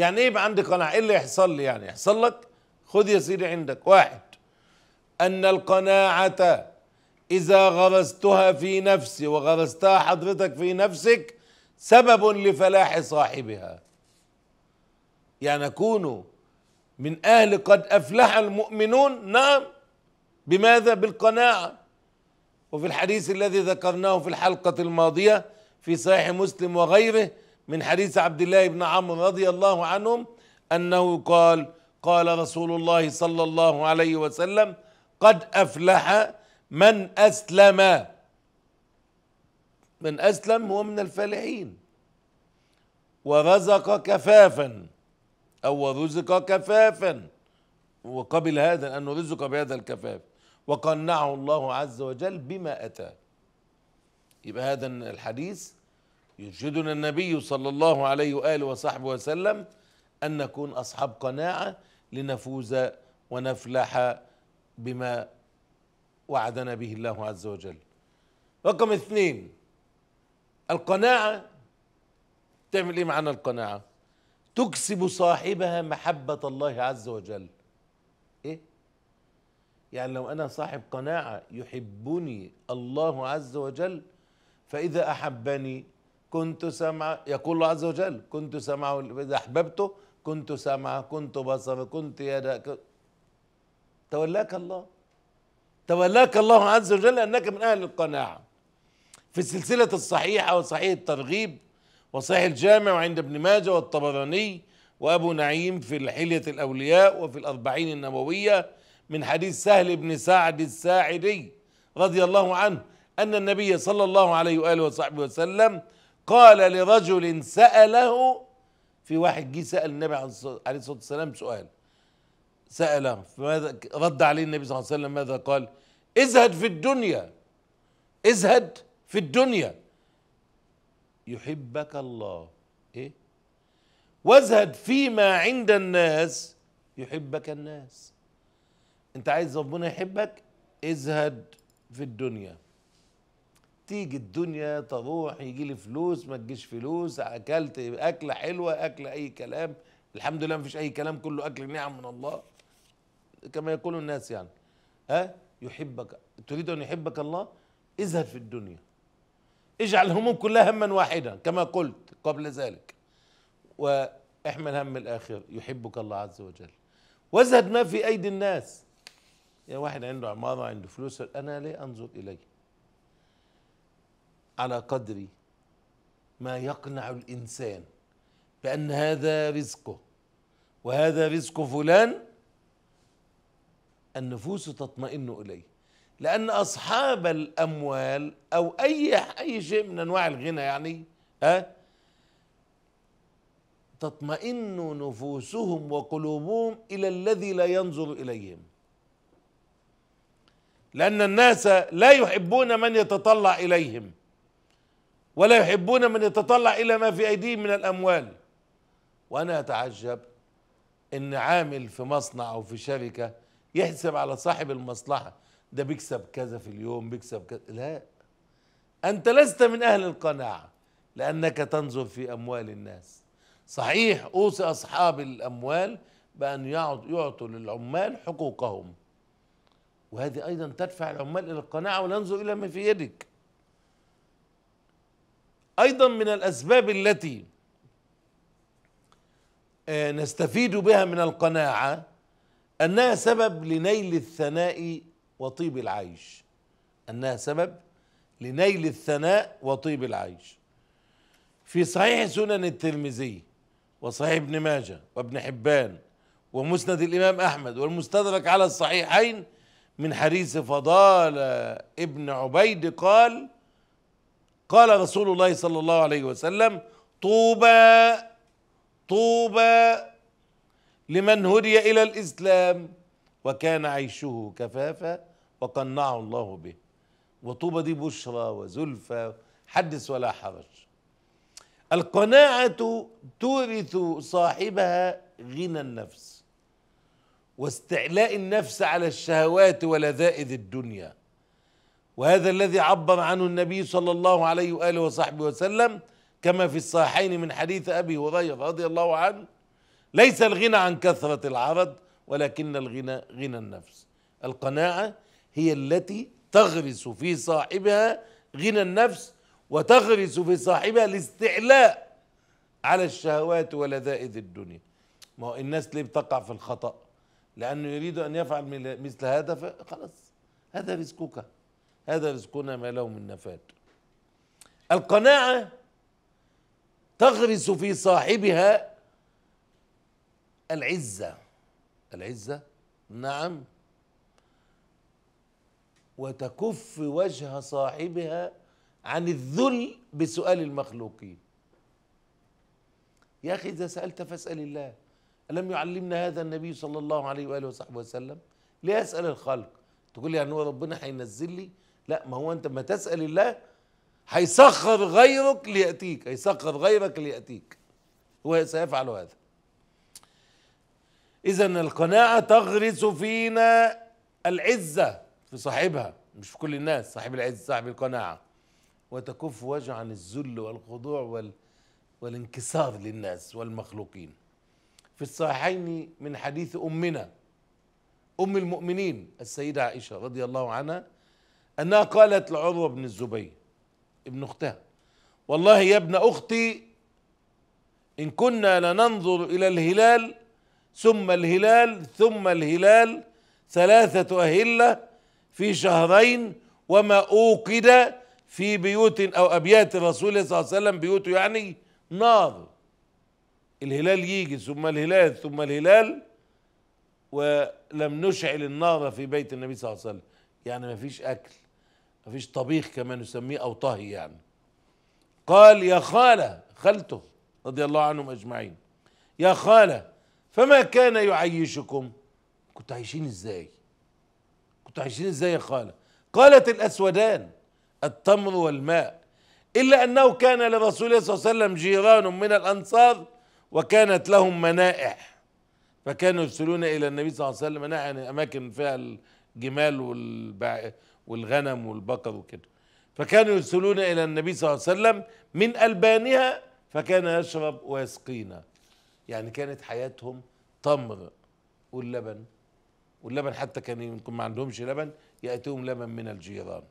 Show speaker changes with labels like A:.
A: يعني ايه يبقى عندي قناعه ايه اللي يحصل لي يعني يحصل لك خذ يا سيدي عندك واحد ان القناعه اذا غرستها في نفسي وغرستها حضرتك في نفسك سبب لفلاح صاحبها يعني اكون من اهل قد افلح المؤمنون نعم بماذا بالقناعه وفي الحديث الذي ذكرناه في الحلقه الماضيه في صحيح مسلم وغيره من حديث عبد الله بن عمرو رضي الله عنهم انه قال قال رسول الله صلى الله عليه وسلم قد افلح من اسلم من اسلم هو من الفالحين ورزق كفافا او رزق كفافا وقبل هذا انه رزق بهذا الكفاف وقنعه الله عز وجل بما اتاه يبقى هذا الحديث يرشدنا النبي صلى الله عليه وآله وصحبه وسلم أن نكون أصحاب قناعة لنفوز ونفلح بما وعدنا به الله عز وجل رقم اثنين القناعة تعمل ايه معنى القناعة تكسب صاحبها محبة الله عز وجل ايه يعني لو انا صاحب قناعة يحبني الله عز وجل فاذا احبني كنت سمع يقول الله عز وجل كنت سمع إذا أحببته كنت سمع كنت بصر كنت يدا تولاك الله تولاك الله عز وجل أنك من أهل القناعة في السلسلة الصحيحة وصحيح الترغيب وصحيح الجامع وعند ابن ماجه والطبراني وأبو نعيم في الحلية الأولياء وفي الأربعين النووية من حديث سهل بن سعد الساعدي رضي الله عنه أن النبي صلى الله عليه وآله وصحبه وسلم قال لرجل سأله في واحد جه سأل النبي عليه الصلاة والسلام سؤال سأله فماذا رد عليه النبي صلى الله عليه وسلم ماذا قال ازهد في الدنيا ازهد في الدنيا يحبك الله ايه وازهد فيما عند الناس يحبك الناس انت عايز ربنا يحبك ازهد في الدنيا تيجي الدنيا تروح يجي لي فلوس ما تجيش فلوس اكلت اكله حلوه اكل اي كلام الحمد لله ما فيش اي كلام كله اكل نعم من الله كما يقول الناس يعني ها يحبك تريد ان يحبك الله ازهد في الدنيا اجعل الهموم كلها هما واحدا كما قلت قبل ذلك واحمل هم الاخر يحبك الله عز وجل وازهد ما في ايدي الناس يا واحد عنده عماره عنده فلوس انا ليه انظر اليه على قدر ما يقنع الانسان بان هذا رزقه وهذا رزق فلان النفوس تطمئن اليه لان اصحاب الاموال او اي اي شيء من انواع الغنى يعني ها تطمئن نفوسهم وقلوبهم الى الذي لا ينظر اليهم لان الناس لا يحبون من يتطلع اليهم ولا يحبون من يتطلع إلى ما في أيديهم من الأموال وأنا أتعجب إن عامل في مصنع أو في شركة يحسب على صاحب المصلحة ده بيكسب كذا في اليوم بيكسب كذا لا أنت لست من أهل القناعة لأنك تنظر في أموال الناس صحيح أوصي أصحاب الأموال بأن يعطوا للعمال حقوقهم وهذه أيضا تدفع العمال إلى القناعة ولنظر إلى ما في يدك ايضا من الاسباب التي آه، نستفيد بها من القناعه انها سبب لنيل الثناء وطيب العيش انها سبب لنيل الثناء وطيب العيش في صحيح سنن الترمذي وصحيح ابن ماجه وابن حبان ومسند الامام احمد والمستدرك على الصحيحين من حديث فضاله ابن عبيد قال قال رسول الله صلى الله عليه وسلم طوبى طوبى لمن هدي الى الاسلام وكان عيشه كفافا وقنعه الله به وطوبى دي بشرى وزلفى حدث ولا حرج القناعه تورث صاحبها غنى النفس واستعلاء النفس على الشهوات ولذائذ الدنيا وهذا الذي عبر عنه النبي صلى الله عليه واله وصحبه وسلم كما في الصحيحين من حديث ابي هريره رضي الله عنه ليس الغنى عن كثره العرض ولكن الغنى غنى النفس القناعه هي التي تغرس في صاحبها غنى النفس وتغرس في صاحبها الاستعلاء على الشهوات ولذائذ الدنيا ما هو الناس ليه بتقع في الخطأ لأنه يريد أن يفعل مثل هذا فخلاص هذا رزقك هذا رزقنا ما له من نفاد القناعة تغرس في صاحبها العزة العزة نعم وتكف وجه صاحبها عن الذل بسؤال المخلوقين يا أخي إذا سألت فاسأل الله ألم يعلمنا هذا النبي صلى الله عليه وآله وصحبه وسلم ليسأل الخلق تقول لي يعني هو ربنا حينزل لي لا ما هو انت ما تسال الله هيسخر غيرك لياتيك هيسخر غيرك لياتيك هو سيفعل هذا اذا القناعه تغرس فينا العزه في صاحبها مش في كل الناس صاحب العزه صاحب القناعه وتكف وجه عن الذل والخضوع وال والانكسار للناس والمخلوقين في الصحيحين من حديث امنا ام المؤمنين السيده عائشه رضي الله عنها أنها قالت لعروة بن الزبير ابن أختها والله يا ابن أختي إن كنا لننظر إلى الهلال ثم الهلال ثم الهلال ثلاثة أهلة في شهرين وما أوقد في بيوت أو أبيات الرسول صلى الله عليه وسلم بيوته يعني نار الهلال يجي ثم الهلال ثم الهلال ولم نشعل النار في بيت النبي صلى الله عليه وسلم يعني ما فيش أكل مفيش طبيخ كما نسميه او طهي يعني قال يا خاله خالته رضي الله عنهم اجمعين يا خاله فما كان يعيشكم كنتوا عايشين ازاي كنتوا عايشين ازاي يا خاله قالت الاسودان التمر والماء الا انه كان لرسول الله صلى الله عليه وسلم جيران من الانصار وكانت لهم منائح فكانوا يرسلون الى النبي صلى الله عليه وسلم منائح يعني اماكن فيها الجمال والبع... والغنم والبقر وكده فكانوا يرسلون إلى النبي صلى الله عليه وسلم من ألبانها فكان يشرب ويسقينا يعني كانت حياتهم تمر واللبن واللبن حتى كان يكون ما عندهمش لبن يأتيهم لبن من الجيران